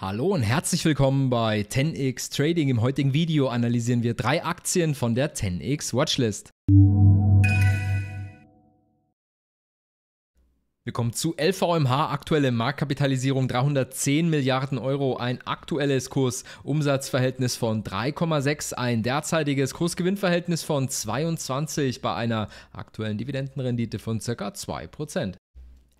Hallo und herzlich willkommen bei 10x Trading. Im heutigen Video analysieren wir drei Aktien von der 10x Watchlist. Wir kommen zu LVMH, aktuelle Marktkapitalisierung 310 Milliarden Euro, ein aktuelles Kursumsatzverhältnis von 3,6, ein derzeitiges Kursgewinnverhältnis von 22 bei einer aktuellen Dividendenrendite von ca. 2%.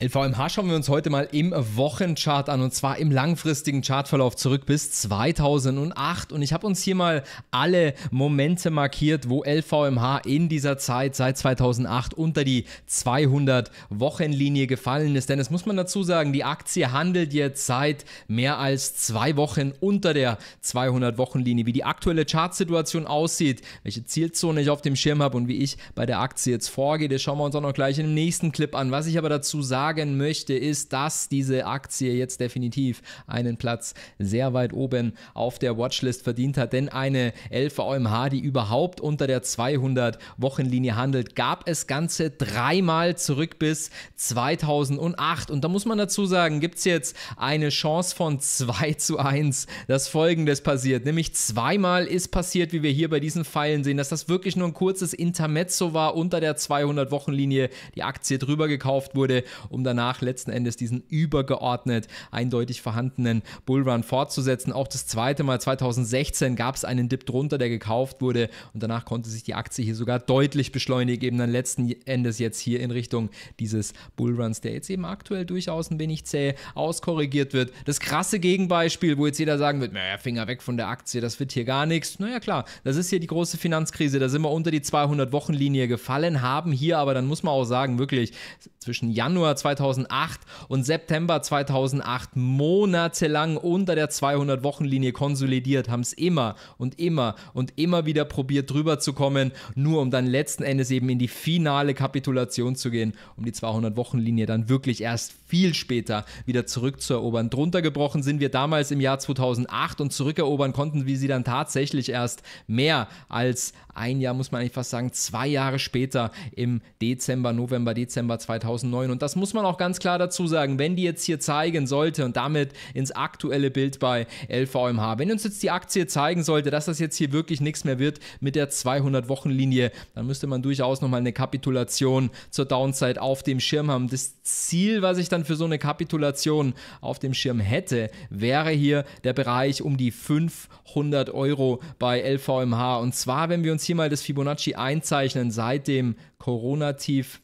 LVMH schauen wir uns heute mal im Wochenchart an und zwar im langfristigen Chartverlauf zurück bis 2008 und ich habe uns hier mal alle Momente markiert, wo LVMH in dieser Zeit seit 2008 unter die 200 Wochenlinie gefallen ist, denn es muss man dazu sagen, die Aktie handelt jetzt seit mehr als zwei Wochen unter der 200 Wochenlinie. Wie die aktuelle Chartsituation aussieht, welche Zielzone ich auf dem Schirm habe und wie ich bei der Aktie jetzt vorgehe, das schauen wir uns auch noch gleich im nächsten Clip an. Was ich aber dazu sage, sagen möchte, ist, dass diese Aktie jetzt definitiv einen Platz sehr weit oben auf der Watchlist verdient hat, denn eine LVMH, die überhaupt unter der 200 Wochenlinie handelt, gab es ganze dreimal zurück bis 2008 und da muss man dazu sagen, gibt es jetzt eine Chance von 2 zu 1, dass folgendes passiert, nämlich zweimal ist passiert, wie wir hier bei diesen Pfeilen sehen, dass das wirklich nur ein kurzes Intermezzo war unter der 200 Wochenlinie, die Aktie drüber gekauft wurde, um um danach letzten Endes diesen übergeordnet eindeutig vorhandenen Bullrun fortzusetzen. Auch das zweite Mal 2016 gab es einen Dip drunter, der gekauft wurde und danach konnte sich die Aktie hier sogar deutlich beschleunigen, eben dann letzten Endes jetzt hier in Richtung dieses Bullruns, der jetzt eben aktuell durchaus ein wenig zäh auskorrigiert wird. Das krasse Gegenbeispiel, wo jetzt jeder sagen wird, naja, Finger weg von der Aktie, das wird hier gar nichts. Naja klar, das ist hier die große Finanzkrise, da sind wir unter die 200-Wochen-Linie gefallen, haben hier aber, dann muss man auch sagen, wirklich zwischen Januar 2016 2008 und September 2008 monatelang unter der 200-Wochen-Linie konsolidiert, haben es immer und immer und immer wieder probiert drüber zu kommen, nur um dann letzten Endes eben in die finale Kapitulation zu gehen, um die 200-Wochen-Linie dann wirklich erst viel später wieder zurückzuerobern. Drunter gebrochen sind wir damals im Jahr 2008 und zurückerobern konnten wir sie dann tatsächlich erst mehr als ein Jahr, muss man eigentlich fast sagen, zwei Jahre später im Dezember, November, Dezember 2009. Und das muss man man auch ganz klar dazu sagen, wenn die jetzt hier zeigen sollte und damit ins aktuelle Bild bei LVMH, wenn uns jetzt die Aktie zeigen sollte, dass das jetzt hier wirklich nichts mehr wird mit der 200-Wochen-Linie, dann müsste man durchaus nochmal eine Kapitulation zur Downside auf dem Schirm haben. Das Ziel, was ich dann für so eine Kapitulation auf dem Schirm hätte, wäre hier der Bereich um die 500 Euro bei LVMH. Und zwar, wenn wir uns hier mal das Fibonacci einzeichnen, seit dem Corona-Tief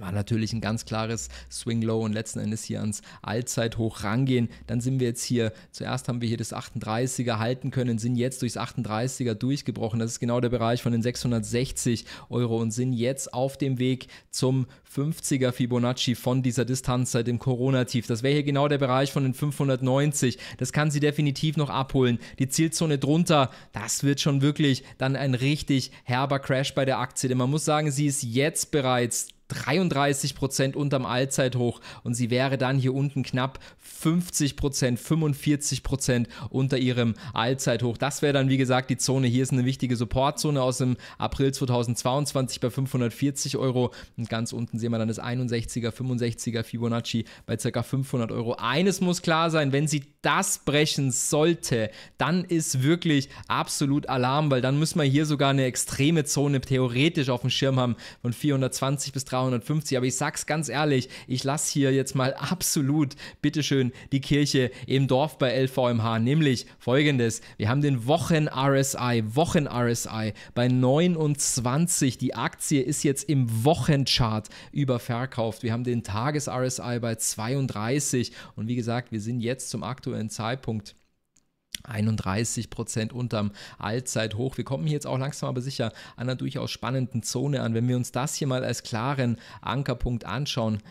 war natürlich ein ganz klares Swing Low und letzten Endes hier ans Allzeithoch rangehen. Dann sind wir jetzt hier, zuerst haben wir hier das 38er halten können, sind jetzt durchs 38er durchgebrochen. Das ist genau der Bereich von den 660 Euro und sind jetzt auf dem Weg zum 50er Fibonacci von dieser Distanz seit dem Corona-Tief. Das wäre hier genau der Bereich von den 590. Das kann sie definitiv noch abholen. Die Zielzone drunter, das wird schon wirklich dann ein richtig herber Crash bei der Aktie. Denn man muss sagen, sie ist jetzt bereits 33 Prozent unterm Allzeithoch und sie wäre dann hier unten knapp 50 Prozent, 45 Prozent unter ihrem Allzeithoch. Das wäre dann, wie gesagt, die Zone. Hier ist eine wichtige Supportzone aus dem April 2022 bei 540 Euro und ganz unten sehen wir dann das 61er, 65er Fibonacci bei ca. 500 Euro. Eines muss klar sein, wenn sie das brechen sollte, dann ist wirklich absolut Alarm, weil dann müssen wir hier sogar eine extreme Zone theoretisch auf dem Schirm haben von 420 bis 300 350. Aber ich sag's ganz ehrlich, ich lasse hier jetzt mal absolut, bitteschön, die Kirche im Dorf bei LVMH. Nämlich folgendes: Wir haben den Wochen-RSI, Wochen-RSI bei 29. Die Aktie ist jetzt im Wochenchart überverkauft. Wir haben den Tages-RSI bei 32. Und wie gesagt, wir sind jetzt zum aktuellen Zeitpunkt 31 Prozent unterm Allzeithoch. Wir kommen hier jetzt auch langsam aber sicher an einer durchaus spannenden Zone an. Wenn wir uns das hier mal als klaren Ankerpunkt anschauen,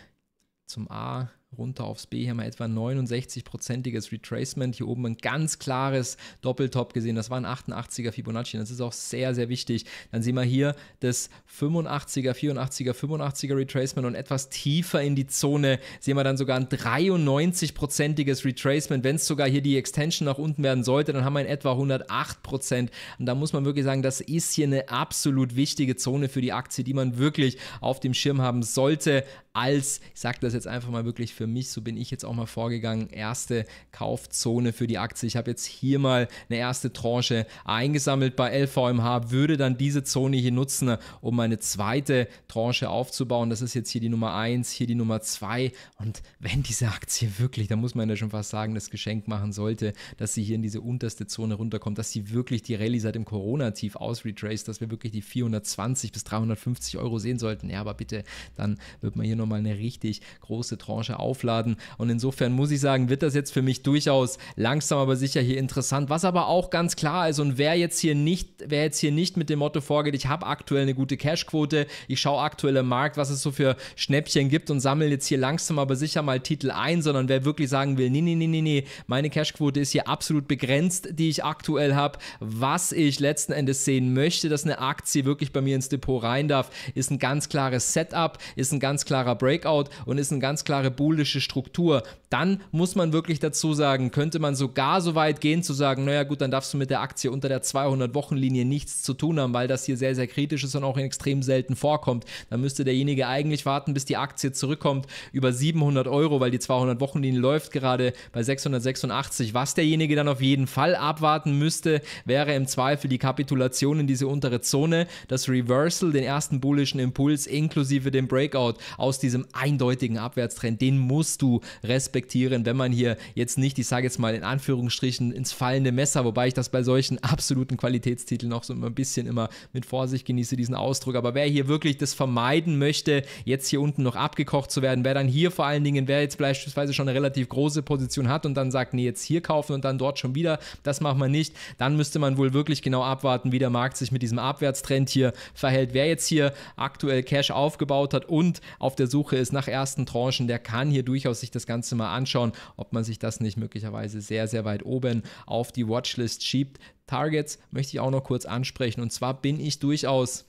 zum A runter aufs B. Hier haben wir etwa 69-prozentiges Retracement. Hier oben ein ganz klares Doppeltop gesehen. Das war ein 88er Fibonacci. Das ist auch sehr, sehr wichtig. Dann sehen wir hier das 85er, 84er, 85er Retracement und etwas tiefer in die Zone sehen wir dann sogar ein 93-prozentiges Retracement. Wenn es sogar hier die Extension nach unten werden sollte, dann haben wir in etwa 108 Prozent. Und da muss man wirklich sagen, das ist hier eine absolut wichtige Zone für die Aktie, die man wirklich auf dem Schirm haben sollte als, ich sage das jetzt einfach mal wirklich für mich, so bin ich jetzt auch mal vorgegangen, erste Kaufzone für die Aktie. Ich habe jetzt hier mal eine erste Tranche eingesammelt bei LVMH, würde dann diese Zone hier nutzen, um meine zweite Tranche aufzubauen. Das ist jetzt hier die Nummer 1, hier die Nummer 2. Und wenn diese Aktie wirklich, da muss man ja schon fast sagen, das Geschenk machen sollte, dass sie hier in diese unterste Zone runterkommt, dass sie wirklich die Rallye seit dem Corona-Tief ausretraced, dass wir wirklich die 420 bis 350 Euro sehen sollten. Ja, aber bitte, dann wird man hier noch nochmal eine richtig große Tranche aufladen. Und insofern muss ich sagen, wird das jetzt für mich durchaus langsam, aber sicher hier interessant. Was aber auch ganz klar ist und wer jetzt hier nicht, wer jetzt hier nicht mit dem Motto vorgeht, ich habe aktuell eine gute Cashquote, ich schaue aktuell im Markt, was es so für Schnäppchen gibt und sammle jetzt hier langsam, aber sicher mal Titel ein, sondern wer wirklich sagen will, nee, nee, nee, nee, nee, meine Cashquote ist hier absolut begrenzt, die ich aktuell habe. Was ich letzten Endes sehen möchte, dass eine Aktie wirklich bei mir ins Depot rein darf, ist ein ganz klares Setup, ist ein ganz klarer klarer Breakout und ist eine ganz klare bullische Struktur. Dann muss man wirklich dazu sagen, könnte man sogar so weit gehen zu sagen, naja gut, dann darfst du mit der Aktie unter der 200 wochen linie nichts zu tun haben, weil das hier sehr, sehr kritisch ist und auch extrem selten vorkommt. Dann müsste derjenige eigentlich warten, bis die Aktie zurückkommt über 700 Euro, weil die 200 wochen linie läuft gerade bei 686. Was derjenige dann auf jeden Fall abwarten müsste, wäre im Zweifel die Kapitulation in diese untere Zone, das Reversal, den ersten bullischen Impuls inklusive dem Breakout aus diesem eindeutigen Abwärtstrend, den musst du respektieren, wenn man hier jetzt nicht, ich sage jetzt mal in Anführungsstrichen, ins fallende Messer, wobei ich das bei solchen absoluten Qualitätstiteln noch so ein bisschen immer mit Vorsicht genieße, diesen Ausdruck. Aber wer hier wirklich das vermeiden möchte, jetzt hier unten noch abgekocht zu werden, wer dann hier vor allen Dingen, wer jetzt beispielsweise schon eine relativ große Position hat und dann sagt, nee, jetzt hier kaufen und dann dort schon wieder, das macht man nicht, dann müsste man wohl wirklich genau abwarten, wie der Markt sich mit diesem Abwärtstrend hier verhält. Wer jetzt hier aktuell Cash aufgebaut hat und auf der Suche Suche ist nach ersten Tranchen, der kann hier durchaus sich das Ganze mal anschauen, ob man sich das nicht möglicherweise sehr, sehr weit oben auf die Watchlist schiebt. Targets möchte ich auch noch kurz ansprechen und zwar bin ich durchaus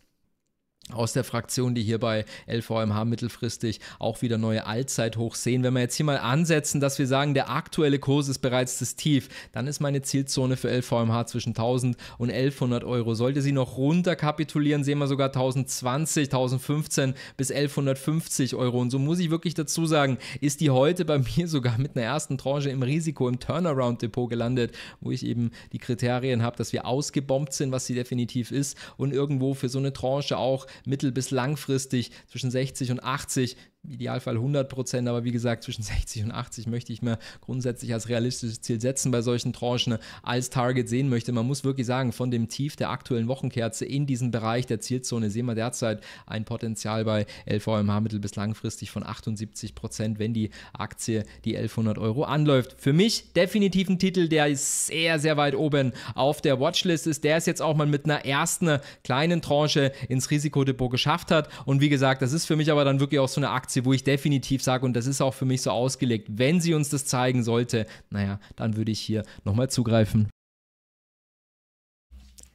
aus der Fraktion, die hier bei LVMH mittelfristig auch wieder neue Allzeithoch sehen. Wenn wir jetzt hier mal ansetzen, dass wir sagen, der aktuelle Kurs ist bereits das Tief, dann ist meine Zielzone für LVMH zwischen 1000 und 1100 Euro. Sollte sie noch runter kapitulieren, sehen wir sogar 1020, 1015 bis 1150 Euro. Und so muss ich wirklich dazu sagen, ist die heute bei mir sogar mit einer ersten Tranche im Risiko im Turnaround-Depot gelandet, wo ich eben die Kriterien habe, dass wir ausgebombt sind, was sie definitiv ist und irgendwo für so eine Tranche auch mittel- bis langfristig zwischen 60 und 80 Idealfall 100 Prozent, aber wie gesagt, zwischen 60 und 80 möchte ich mir grundsätzlich als realistisches Ziel setzen bei solchen Tranchen als Target sehen möchte. Man muss wirklich sagen, von dem Tief der aktuellen Wochenkerze in diesem Bereich der Zielzone sehen wir derzeit ein Potenzial bei LVMH mittel- bis langfristig von 78 Prozent, wenn die Aktie die 1100 Euro anläuft. Für mich definitiv ein Titel, der sehr, sehr weit oben auf der Watchlist ist. Der ist jetzt auch mal mit einer ersten kleinen Tranche ins Risikodepot geschafft hat. Und wie gesagt, das ist für mich aber dann wirklich auch so eine Aktie, Aktie, wo ich definitiv sage, und das ist auch für mich so ausgelegt, wenn sie uns das zeigen sollte, naja, dann würde ich hier nochmal zugreifen.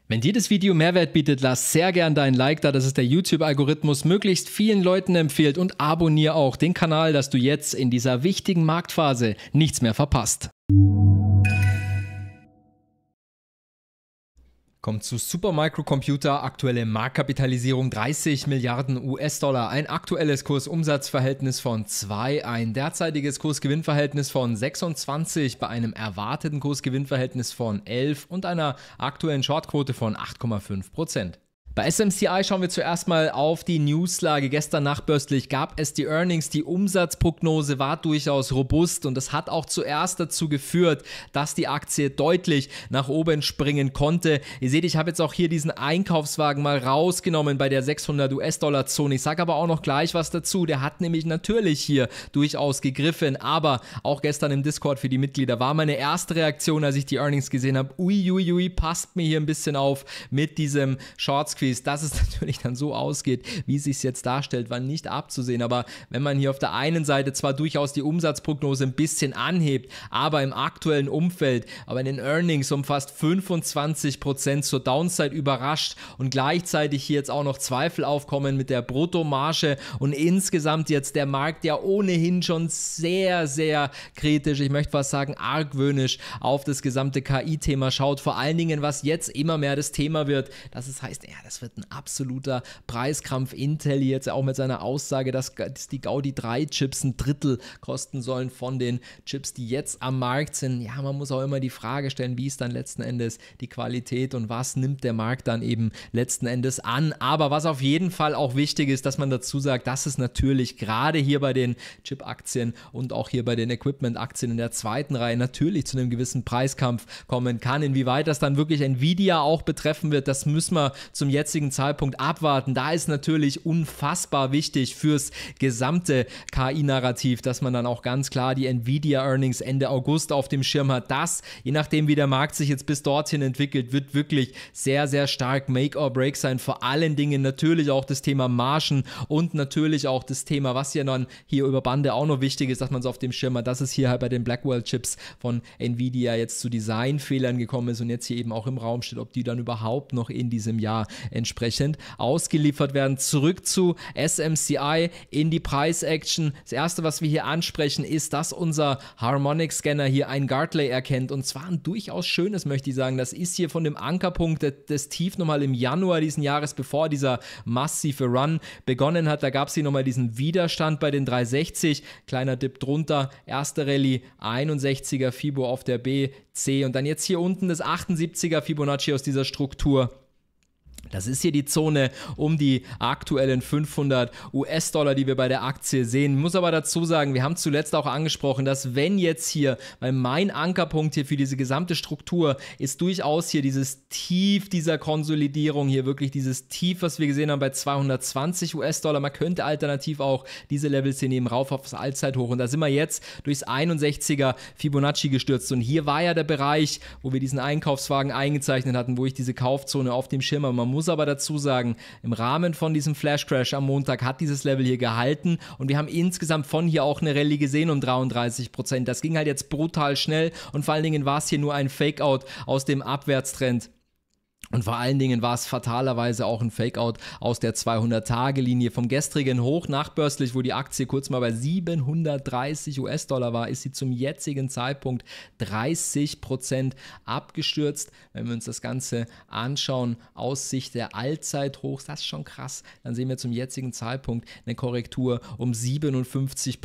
Wenn dir das Video Mehrwert bietet, lass sehr gern dein Like da, dass es der YouTube-Algorithmus möglichst vielen Leuten empfiehlt und abonniere auch den Kanal, dass du jetzt in dieser wichtigen Marktphase nichts mehr verpasst. Kommt zu Supermicrocomputer, aktuelle Marktkapitalisierung 30 Milliarden US-Dollar, ein aktuelles Kursumsatzverhältnis von 2, ein derzeitiges Kursgewinnverhältnis von 26 bei einem erwarteten Kursgewinnverhältnis von 11 und einer aktuellen Shortquote von 8,5 Prozent. Bei SMCI schauen wir zuerst mal auf die Newslage. Gestern nachbörslich gab es die Earnings. Die Umsatzprognose war durchaus robust und das hat auch zuerst dazu geführt, dass die Aktie deutlich nach oben springen konnte. Ihr seht, ich habe jetzt auch hier diesen Einkaufswagen mal rausgenommen bei der 600 US-Dollar Zone. Ich sage aber auch noch gleich was dazu. Der hat nämlich natürlich hier durchaus gegriffen, aber auch gestern im Discord für die Mitglieder war meine erste Reaktion, als ich die Earnings gesehen habe. Ui, ui, ui, passt mir hier ein bisschen auf mit diesem Shorts Nordquiz, dass es natürlich dann so ausgeht, wie es sich jetzt darstellt, war nicht abzusehen. Aber wenn man hier auf der einen Seite zwar durchaus die Umsatzprognose ein bisschen anhebt, aber im aktuellen Umfeld, aber in den Earnings um fast 25 Prozent zur Downside überrascht und gleichzeitig hier jetzt auch noch Zweifel aufkommen mit der Bruttomarge und insgesamt jetzt der Markt ja ohnehin schon sehr, sehr kritisch, ich möchte fast sagen argwöhnisch auf das gesamte KI-Thema schaut, vor allen Dingen was jetzt immer mehr das Thema wird, dass es heißt, ja, das es wird ein absoluter Preiskampf. Intel jetzt auch mit seiner Aussage, dass die Gaudi 3 Chips ein Drittel kosten sollen von den Chips, die jetzt am Markt sind. Ja, man muss auch immer die Frage stellen, wie ist dann letzten Endes die Qualität und was nimmt der Markt dann eben letzten Endes an. Aber was auf jeden Fall auch wichtig ist, dass man dazu sagt, dass es natürlich gerade hier bei den Chip-Aktien und auch hier bei den Equipment-Aktien in der zweiten Reihe natürlich zu einem gewissen Preiskampf kommen kann. Inwieweit das dann wirklich Nvidia auch betreffen wird, das müssen wir zum jetzigen jetzigen Zeitpunkt abwarten. Da ist natürlich unfassbar wichtig fürs gesamte KI-Narrativ, dass man dann auch ganz klar die Nvidia-Earnings Ende August auf dem Schirm hat. Das, je nachdem, wie der Markt sich jetzt bis dorthin entwickelt, wird wirklich sehr, sehr stark Make or Break sein. Vor allen Dingen natürlich auch das Thema Margen und natürlich auch das Thema, was ja dann hier über Bande auch noch wichtig ist, dass man es auf dem Schirm hat, dass es hier halt bei den Blackwell-Chips von Nvidia jetzt zu Designfehlern gekommen ist und jetzt hier eben auch im Raum steht, ob die dann überhaupt noch in diesem Jahr entsprechend ausgeliefert werden. Zurück zu SMCI in die Price-Action. Das erste, was wir hier ansprechen, ist, dass unser Harmonic-Scanner hier ein Guardlay erkennt und zwar ein durchaus schönes, möchte ich sagen. Das ist hier von dem Ankerpunkt des, des Tief nochmal im Januar diesen Jahres, bevor dieser massive Run begonnen hat. Da gab es hier nochmal diesen Widerstand bei den 360. Kleiner Dip drunter, erste Rallye, 61er Fibo auf der B, C und dann jetzt hier unten das 78er Fibonacci aus dieser Struktur. Das ist hier die Zone um die aktuellen 500 US-Dollar, die wir bei der Aktie sehen. Ich muss aber dazu sagen, wir haben zuletzt auch angesprochen, dass wenn jetzt hier, weil mein Ankerpunkt hier für diese gesamte Struktur ist durchaus hier dieses Tief dieser Konsolidierung, hier wirklich dieses Tief, was wir gesehen haben bei 220 US-Dollar. Man könnte alternativ auch diese Levels hier nehmen, rauf aufs Allzeithoch. Und da sind wir jetzt durchs 61er Fibonacci gestürzt. Und hier war ja der Bereich, wo wir diesen Einkaufswagen eingezeichnet hatten, wo ich diese Kaufzone auf dem Schirm habe. Man muss muss aber dazu sagen, im Rahmen von diesem Flash Crash am Montag hat dieses Level hier gehalten und wir haben insgesamt von hier auch eine Rallye gesehen um 33 Das ging halt jetzt brutal schnell und vor allen Dingen war es hier nur ein Fake-Out aus dem Abwärtstrend und vor allen Dingen war es fatalerweise auch ein Fakeout aus der 200-Tage-Linie. Vom gestrigen Hoch nachbörslich, wo die Aktie kurz mal bei 730 US-Dollar war, ist sie zum jetzigen Zeitpunkt 30 abgestürzt. Wenn wir uns das Ganze anschauen aus Sicht der Allzeithochs, das ist schon krass, dann sehen wir zum jetzigen Zeitpunkt eine Korrektur um 57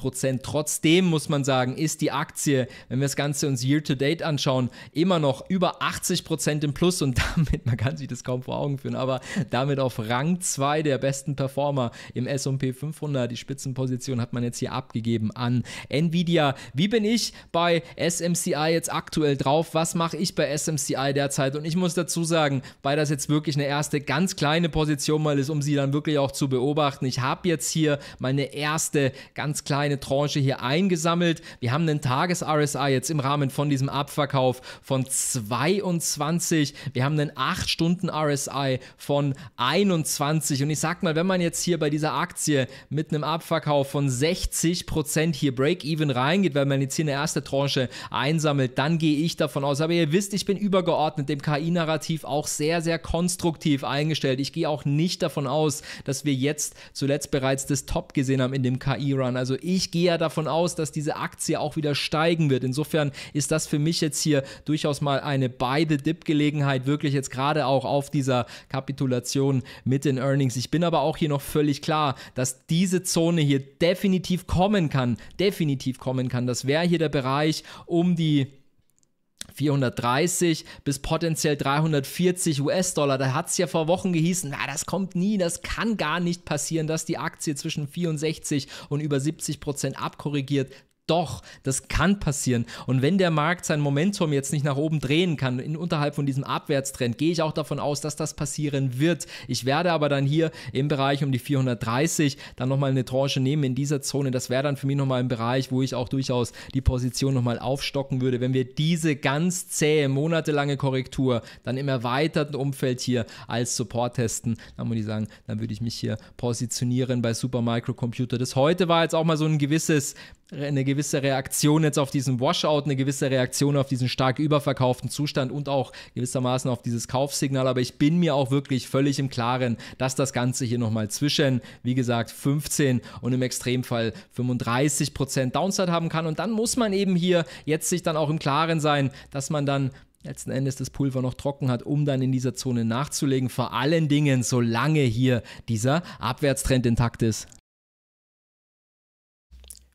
Trotzdem muss man sagen, ist die Aktie, wenn wir das Ganze uns year-to-date anschauen, immer noch über 80 im Plus und damit mal man kann sich das kaum vor Augen führen, aber damit auf Rang 2 der besten Performer im S&P 500. Die Spitzenposition hat man jetzt hier abgegeben an Nvidia. Wie bin ich bei SMCI jetzt aktuell drauf? Was mache ich bei SMCI derzeit? Und ich muss dazu sagen, weil das jetzt wirklich eine erste ganz kleine Position mal ist, um sie dann wirklich auch zu beobachten. Ich habe jetzt hier meine erste ganz kleine Tranche hier eingesammelt. Wir haben einen Tages-RSI jetzt im Rahmen von diesem Abverkauf von 22. Wir haben einen 8 8 Stunden RSI von 21. Und ich sag mal, wenn man jetzt hier bei dieser Aktie mit einem Abverkauf von 60% hier Break-Even reingeht, weil man jetzt hier eine erste Tranche einsammelt, dann gehe ich davon aus. Aber ihr wisst, ich bin übergeordnet dem KI-Narrativ auch sehr, sehr konstruktiv eingestellt. Ich gehe auch nicht davon aus, dass wir jetzt zuletzt bereits das Top gesehen haben in dem KI-Run. Also ich gehe ja davon aus, dass diese Aktie auch wieder steigen wird. Insofern ist das für mich jetzt hier durchaus mal eine beide Dip-Gelegenheit, wirklich jetzt gerade gerade auch auf dieser Kapitulation mit den Earnings. Ich bin aber auch hier noch völlig klar, dass diese Zone hier definitiv kommen kann, definitiv kommen kann. Das wäre hier der Bereich um die 430 bis potenziell 340 US-Dollar. Da hat es ja vor Wochen gehießen, na, das kommt nie, das kann gar nicht passieren, dass die Aktie zwischen 64 und über 70 Prozent abkorrigiert doch, das kann passieren. Und wenn der Markt sein Momentum jetzt nicht nach oben drehen kann, in, unterhalb von diesem Abwärtstrend, gehe ich auch davon aus, dass das passieren wird. Ich werde aber dann hier im Bereich um die 430 dann nochmal eine Tranche nehmen in dieser Zone. Das wäre dann für mich nochmal ein Bereich, wo ich auch durchaus die Position nochmal aufstocken würde. Wenn wir diese ganz zähe, monatelange Korrektur dann im erweiterten Umfeld hier als Support testen, dann würde ich sagen, dann würde ich mich hier positionieren bei Super Microcomputer. Das heute war jetzt auch mal so ein gewisses eine gewisse Reaktion jetzt auf diesen Washout, eine gewisse Reaktion auf diesen stark überverkauften Zustand und auch gewissermaßen auf dieses Kaufsignal. Aber ich bin mir auch wirklich völlig im Klaren, dass das Ganze hier nochmal zwischen, wie gesagt, 15 und im Extremfall 35% Prozent Downside haben kann. Und dann muss man eben hier jetzt sich dann auch im Klaren sein, dass man dann letzten Endes das Pulver noch trocken hat, um dann in dieser Zone nachzulegen. Vor allen Dingen, solange hier dieser Abwärtstrend intakt ist.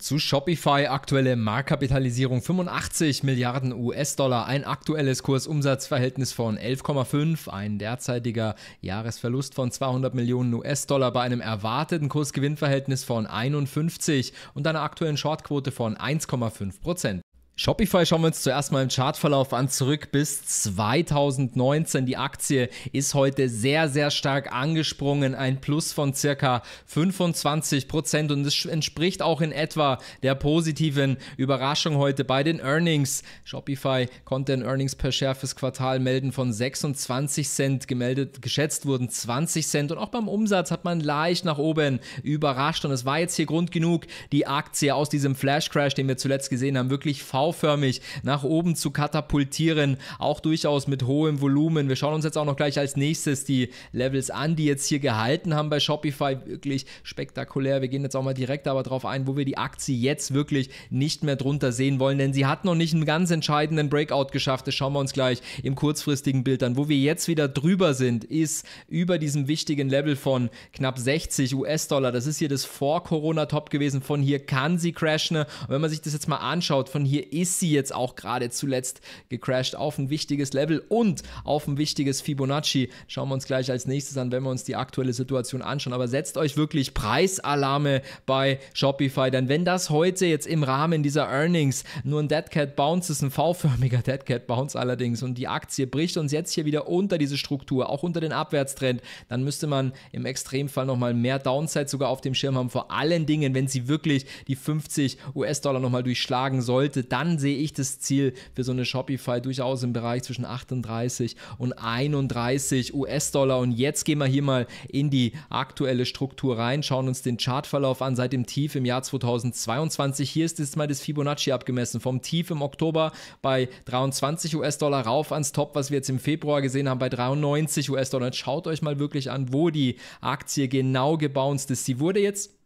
Zu Shopify aktuelle Marktkapitalisierung 85 Milliarden US-Dollar, ein aktuelles Kursumsatzverhältnis von 11,5, ein derzeitiger Jahresverlust von 200 Millionen US-Dollar bei einem erwarteten Kursgewinnverhältnis von 51 und einer aktuellen Shortquote von 1,5 Prozent. Shopify schauen wir uns zuerst mal im Chartverlauf an, zurück bis 2019. Die Aktie ist heute sehr, sehr stark angesprungen, ein Plus von circa 25 Prozent und es entspricht auch in etwa der positiven Überraschung heute bei den Earnings. Shopify konnte ein Earnings per Share fürs Quartal melden von 26 Cent gemeldet, geschätzt wurden 20 Cent und auch beim Umsatz hat man leicht nach oben überrascht und es war jetzt hier Grund genug, die Aktie aus diesem Flash Crash, den wir zuletzt gesehen haben, wirklich faul V-förmig nach oben zu katapultieren, auch durchaus mit hohem Volumen. Wir schauen uns jetzt auch noch gleich als nächstes die Levels an, die jetzt hier gehalten haben bei Shopify. Wirklich spektakulär. Wir gehen jetzt auch mal direkt aber drauf ein, wo wir die Aktie jetzt wirklich nicht mehr drunter sehen wollen, denn sie hat noch nicht einen ganz entscheidenden Breakout geschafft. Das schauen wir uns gleich im kurzfristigen Bild an. Wo wir jetzt wieder drüber sind, ist über diesem wichtigen Level von knapp 60 US-Dollar. Das ist hier das Vor-Corona-Top gewesen. Von hier kann sie crashen. Und wenn man sich das jetzt mal anschaut, von hier ist sie jetzt auch gerade zuletzt gecrashed auf ein wichtiges Level und auf ein wichtiges Fibonacci. Schauen wir uns gleich als nächstes an, wenn wir uns die aktuelle Situation anschauen. Aber setzt euch wirklich Preisalarme bei Shopify, denn wenn das heute jetzt im Rahmen dieser Earnings nur ein Dead Cat Bounce ist, ein V-förmiger Dead Cat Bounce allerdings und die Aktie bricht uns jetzt hier wieder unter diese Struktur, auch unter den Abwärtstrend, dann müsste man im Extremfall nochmal mehr Downside sogar auf dem Schirm haben. Vor allen Dingen, wenn sie wirklich die 50 US-Dollar nochmal durchschlagen sollte, dann dann sehe ich das Ziel für so eine Shopify durchaus im Bereich zwischen 38 und 31 US-Dollar. Und jetzt gehen wir hier mal in die aktuelle Struktur rein, schauen uns den Chartverlauf an seit dem Tief im Jahr 2022. Hier ist jetzt mal das Fibonacci abgemessen. Vom Tief im Oktober bei 23 US-Dollar rauf ans Top, was wir jetzt im Februar gesehen haben, bei 93 US-Dollar. Schaut euch mal wirklich an, wo die Aktie genau gebounced ist. Sie wurde jetzt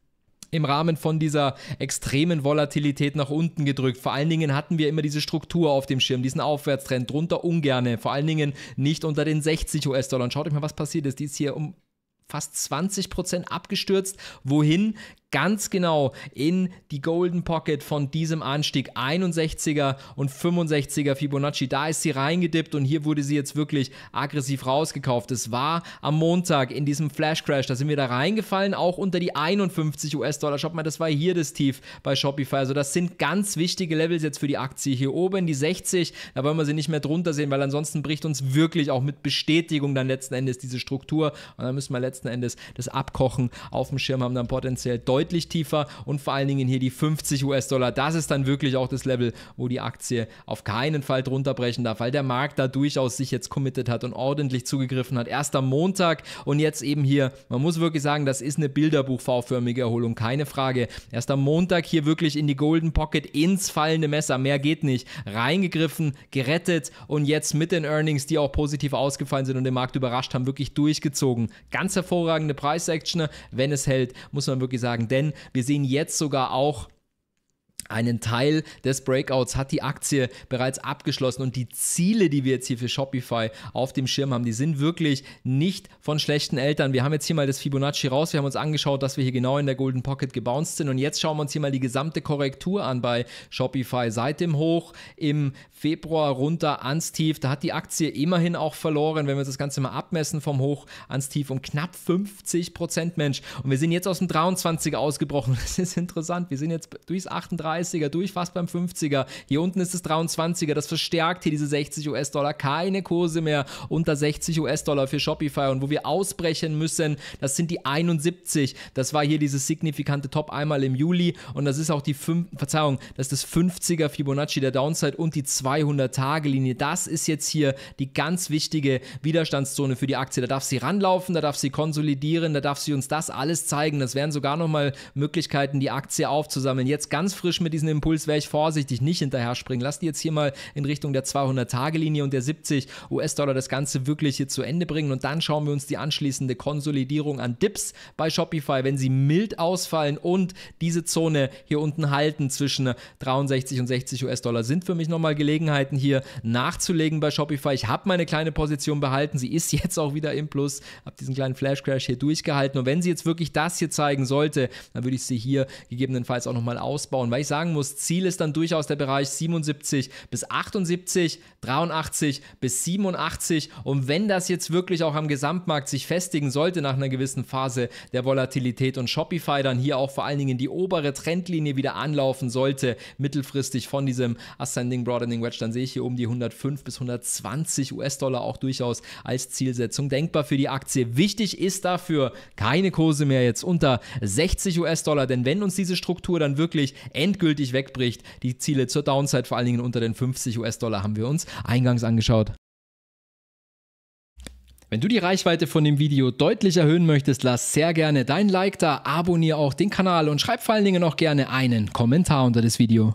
im Rahmen von dieser extremen Volatilität nach unten gedrückt. Vor allen Dingen hatten wir immer diese Struktur auf dem Schirm, diesen Aufwärtstrend, drunter ungerne, vor allen Dingen nicht unter den 60 US-Dollar. Und schaut euch mal, was passiert ist. Die ist hier um fast 20 abgestürzt. Wohin? ganz genau in die Golden Pocket von diesem Anstieg 61er und 65er Fibonacci. Da ist sie reingedippt und hier wurde sie jetzt wirklich aggressiv rausgekauft. Es war am Montag in diesem Flash Crash, da sind wir da reingefallen, auch unter die 51 US-Dollar. Schaut mal, das war hier das Tief bei Shopify. Also das sind ganz wichtige Levels jetzt für die Aktie hier oben, die 60. Da wollen wir sie nicht mehr drunter sehen, weil ansonsten bricht uns wirklich auch mit Bestätigung dann letzten Endes diese Struktur und dann müssen wir letzten Endes das Abkochen auf dem Schirm haben, dann potenziell deutlich deutlich tiefer und vor allen Dingen hier die 50 US-Dollar. Das ist dann wirklich auch das Level, wo die Aktie auf keinen Fall drunter brechen darf, weil der Markt da durchaus sich jetzt committed hat und ordentlich zugegriffen hat. Erst am Montag und jetzt eben hier, man muss wirklich sagen, das ist eine Bilderbuch-V-förmige Erholung, keine Frage. Erst am Montag hier wirklich in die Golden Pocket ins fallende Messer, mehr geht nicht, reingegriffen, gerettet und jetzt mit den Earnings, die auch positiv ausgefallen sind und den Markt überrascht haben, wirklich durchgezogen. Ganz hervorragende Price-Action, wenn es hält, muss man wirklich sagen, denn wir sehen jetzt sogar auch einen Teil des Breakouts hat die Aktie bereits abgeschlossen und die Ziele, die wir jetzt hier für Shopify auf dem Schirm haben, die sind wirklich nicht von schlechten Eltern. Wir haben jetzt hier mal das Fibonacci raus, wir haben uns angeschaut, dass wir hier genau in der Golden Pocket gebounced sind und jetzt schauen wir uns hier mal die gesamte Korrektur an bei Shopify seit dem Hoch im Februar runter ans Tief. Da hat die Aktie immerhin auch verloren, wenn wir das Ganze mal abmessen vom Hoch ans Tief um knapp 50 Prozent, Mensch. Und wir sind jetzt aus dem 23 ausgebrochen. Das ist interessant. Wir sind jetzt durchs 38 30er durch, fast beim 50er. Hier unten ist es 23er, das verstärkt hier diese 60 US-Dollar. Keine Kurse mehr unter 60 US-Dollar für Shopify. Und wo wir ausbrechen müssen, das sind die 71. Das war hier dieses signifikante Top einmal im Juli. Und das ist auch die 5, Verzeihung, das ist das 50er Fibonacci der Downside und die 200-Tage-Linie. Das ist jetzt hier die ganz wichtige Widerstandszone für die Aktie. Da darf sie ranlaufen, da darf sie konsolidieren, da darf sie uns das alles zeigen. Das wären sogar nochmal Möglichkeiten, die Aktie aufzusammeln. Jetzt ganz frisch mit diesem Impuls wäre ich vorsichtig, nicht hinterher springen. Lass die jetzt hier mal in Richtung der 200-Tage-Linie und der 70 US-Dollar das Ganze wirklich hier zu Ende bringen und dann schauen wir uns die anschließende Konsolidierung an Dips bei Shopify, wenn sie mild ausfallen und diese Zone hier unten halten zwischen 63 und 60 US-Dollar, sind für mich nochmal Gelegenheiten hier nachzulegen bei Shopify. Ich habe meine kleine Position behalten, sie ist jetzt auch wieder im Plus, habe diesen kleinen Flash-Crash hier durchgehalten und wenn sie jetzt wirklich das hier zeigen sollte, dann würde ich sie hier gegebenenfalls auch nochmal ausbauen, weil ich sagen muss, Ziel ist dann durchaus der Bereich 77 bis 78, 83 bis 87. Und wenn das jetzt wirklich auch am Gesamtmarkt sich festigen sollte nach einer gewissen Phase der Volatilität und Shopify dann hier auch vor allen Dingen die obere Trendlinie wieder anlaufen sollte, mittelfristig von diesem Ascending Broadening Wedge, dann sehe ich hier oben die 105 bis 120 US-Dollar auch durchaus als Zielsetzung denkbar für die Aktie. Wichtig ist dafür keine Kurse mehr jetzt unter 60 US-Dollar, denn wenn uns diese Struktur dann wirklich endgültig endgültig wegbricht. Die Ziele zur Downside, vor allen Dingen unter den 50 US-Dollar, haben wir uns eingangs angeschaut. Wenn du die Reichweite von dem Video deutlich erhöhen möchtest, lass sehr gerne dein Like da, abonniere auch den Kanal und schreib vor allen Dingen auch gerne einen Kommentar unter das Video.